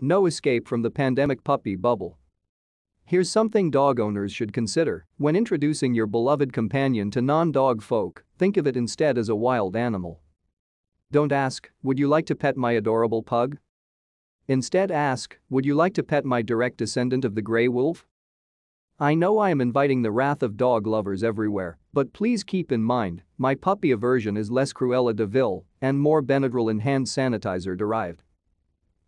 No escape from the pandemic puppy bubble. Here's something dog owners should consider when introducing your beloved companion to non dog folk, think of it instead as a wild animal. Don't ask, Would you like to pet my adorable pug? Instead, ask, Would you like to pet my direct descendant of the gray wolf? I know I am inviting the wrath of dog lovers everywhere, but please keep in mind, my puppy aversion is less Cruella de Vil and more Benadryl and hand sanitizer derived.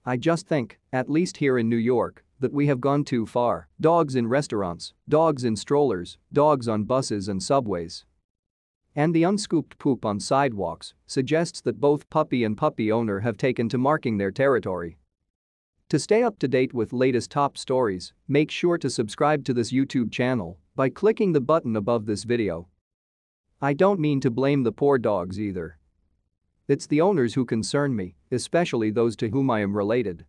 I just think, at least here in New York, that we have gone too far. Dogs in restaurants, dogs in strollers, dogs on buses and subways. And the unscooped poop on sidewalks suggests that both puppy and puppy owner have taken to marking their territory. To stay up to date with latest top stories, make sure to subscribe to this YouTube channel by clicking the button above this video. I don't mean to blame the poor dogs either. It's the owners who concern me, especially those to whom I am related.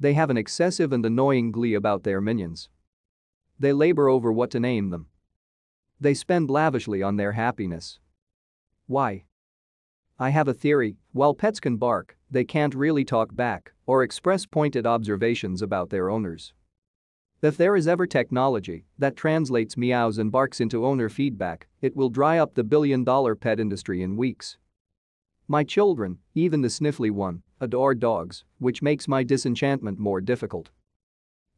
They have an excessive and annoying glee about their minions. They labor over what to name them. They spend lavishly on their happiness. Why? I have a theory while pets can bark, they can't really talk back or express pointed observations about their owners. If there is ever technology that translates meows and barks into owner feedback, it will dry up the billion dollar pet industry in weeks. My children, even the sniffly one, adore dogs, which makes my disenchantment more difficult.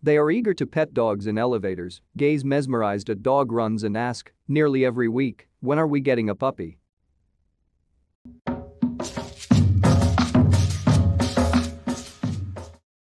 They are eager to pet dogs in elevators, gaze mesmerized at dog runs and ask, nearly every week, when are we getting a puppy?